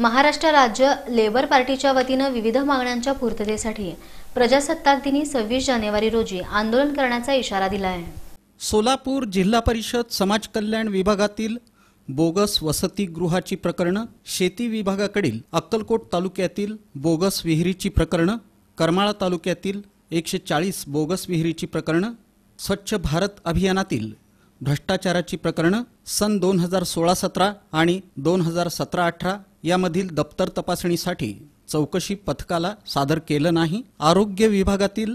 महाराष्ट्र राज्य लेबर पार्टीच्या वतीनं विविध मागण्यांच्या पूर्ततेसाठी प्रजासत्ताक दिनी सव्वीस जानेवारी रोजी आंदोलन करण्याचा इशारा दिला आहे सोलापूर जिल्हा परिषद समाज कल्याण विभागातील बोगस वसतिगृहाची प्रकरणं शेती विभागाकडील अक्कलकोट तालुक्यातील बोगस विहिरीची प्रकरणं करमाळा तालुक्यातील एकशे चाळीस बोगस विहिरीची प्रकरणं स्वच्छ भारत अभियानातील भ्रष्टाचाराची प्रकरणं सन दोन हजार सोळा सतरा आणि दोन हजार सतरा अठरा यामधील दप्तर तपासणीसाठी चौकशी पथकाला सादर केलं नाही आरोग्य विभागातील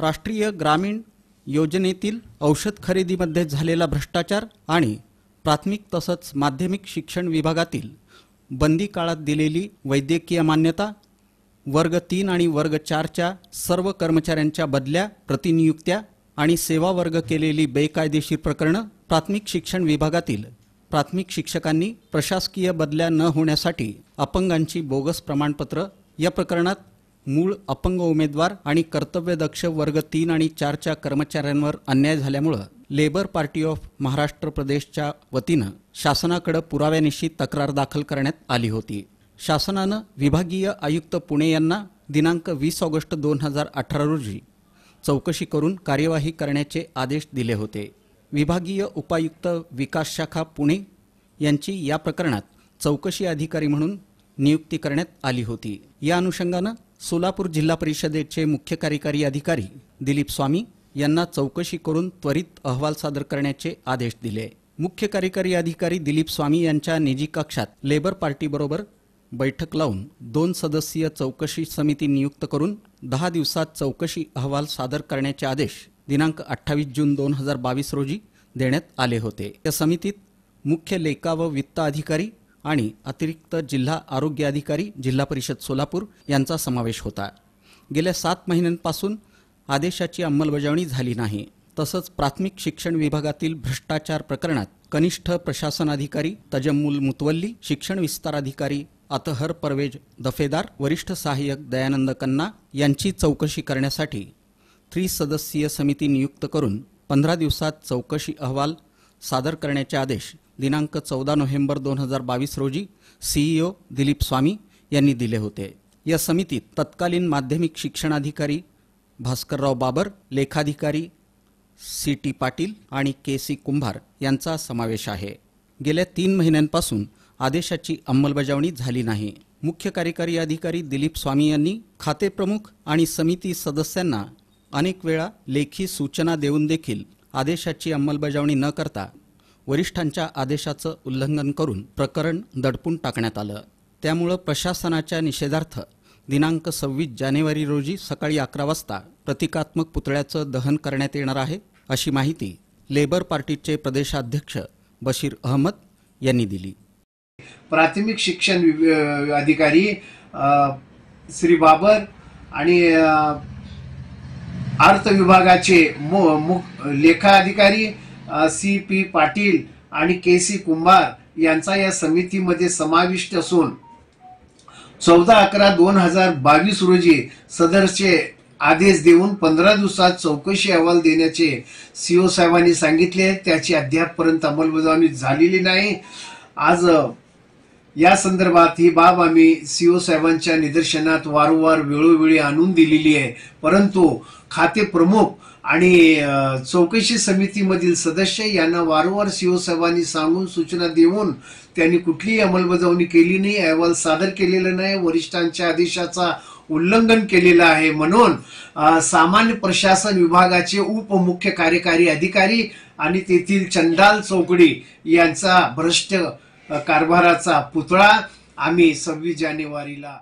राष्ट्रीय ग्रामीण योजनेतील औषध खरेदीमध्ये झालेला भ्रष्टाचार आणि प्राथमिक तसंच माध्यमिक शिक्षण विभागातील बंदी काळात दिलेली वैद्यकीय मान्यता वर्ग तीन आणि वर्ग चारच्या सर्व कर्मचाऱ्यांच्या बदल्या प्रतिनियुक्त्या आणि सेवा वर्ग केलेली बेकायदेशीर प्रकरणं प्राथमिक शिक्षण विभागातील प्राथमिक शिक्षकांनी प्रशासकीय बदल्या न होण्यासाठी अपंगांची बोगस प्रमाणपत्र या प्रकरणात मूळ अपंग उमेदवार आणि कर्तव्यदक्ष वर्ग तीन आणि चारच्या कर्मचाऱ्यांवर अन्याय झाल्यामुळं लेबर पार्टी ऑफ महाराष्ट्र प्रदेशच्या वतीनं शासनाकडं पुराव्यानिशी तक्रार दाखल करण्यात आली होती शासनानं विभागीय आयुक्त पुणे यांना दिनांक वीस ऑगस्ट दोन हजार अठरा रोजी चौकशी करून कार्यवाही करण्याचे आदेश दिले होते विभागीय उपायुक्त विकास शाखा पुणे यांची या प्रकरणात चौकशी अधिकारी म्हणून नियुक्ती करण्यात आली होती या अनुषंगानं सोलापूर जिल्हा परिषदेचे मुख्य कार्यकारी अधिकारी दिलीप स्वामी यांना चौकशी करून त्वरित अहवाल सादर करण्याचे आदेश दिले मुख्य कार्यकारी अधिकारी दिलीप स्वामी यांच्या निजी कक्षात लेबर पार्टीबरोबर बैठक लावून दोन सदस्यीय चौकशी समिती नियुक्त करून दहा दिवसात चौकशी अहवाल सादर करण्याचे आदेश दिनांक अठ्ठावीस जून दोन हजार बावीस रोजी देण्यात आले होते या समितीत मुख्य लेखा व वित्त अधिकारी आणि अतिरिक्त जिल्हा आरोग्य अधिकारी जिल्हा परिषद सोलापूर यांचा समावेश होता गेल्या सात महिन्यांपासून आदेशाची अंमलबजावणी झाली नाही तसंच प्राथमिक शिक्षण विभागातील भ्रष्टाचार प्रकरणात कनिष्ठ प्रशासन अधिकारी तजम्मुल मुतवल्ली शिक्षण विस्तार अधिकारी अतहर परवेज दफेदार वरिष्ठ सहाय्यक दयानंद कन्ना यांची चौकशी करण्यासाठी त्रिसदस्यीय समिती नियुक्त करून पंधरा दिवसात चौकशी अहवाल सादर करण्याचे आदेश दिनांक चौदा नोव्हेंबर दोन हजार बावीस रोजी सीईओ दिलीप स्वामी यांनी दिले होते या समितीत तत्कालीन माध्यमिक शिक्षणाधिकारी भास्करराव बाबर लेखाधिकारी सी टी पाटील आणि के सी कुंभार यांचा समावेश आहे गेल्या तीन महिन्यांपासून आदेशाची अंमलबजावणी झाली नाही मुख्य कार्यकारी अधिकारी दिलीप स्वामी यांनी खातेप्रमुख आणि समिती सदस्यांना अनेक वेळा लेखी सूचना देऊन देखील आदेशाची अंमलबजावणी न करता वरिष्ठांच्या आदेशाचं उल्लंघन करून प्रकरण दडपून टाकण्यात आलं त्यामुळं प्रशासनाच्या निषेधार्थ दिनांक सव्वीस जानेवारी रोजी सकाळी अकरा वाजता प्रतिकात्मक पुतळ्याचं दहन करण्यात येणार आहे अशी माहिती लेबर पार्टीचे प्रदेशाध्यक्ष बशीर अहमद यांनी दिली प्राथमिक शिक्षण अधिकारी श्री बाबर आणि अर्थ विभागाचे अधिकारी सी पी पाटील आणि के सी कुंभार यांचा या समितीमध्ये समाविष्ट असून चौदा अकरा दोन हजार बावीस रोजी सदरचे आदेश देऊन पंधरा दिवसात चौकशी अहवाल देण्याचे सीओ साहेबांनी सांगितले त्याची अद्यापपर्यंत अंमलबजावणी झालेली नाही आज या संदर्भात ही बाब आम्ही सीओ साहेबांच्या निदर्शनात वारंवार वेळोवेळी आणून दिलेली आहे परंतु खाते प्रमुख आणि चौकशी समितीमधील सदस्य यांना वारंवार सीओ साहेबांनी सांगून सूचना देऊन त्यांनी कुठलीही अंमलबजावणी केली नाही अहवाल सादर केलेला नाही वरिष्ठांच्या आदेशाचा उल्लंघन केलेलं आहे म्हणून सामान्य प्रशासन विभागाचे उपमुख्य कार्यकारी अधिकारी आणि तेथील चंदाल चौकडी यांचा भ्रष्ट कारभाराचा पुतळा आम्ही सव्वीस जानेवारीला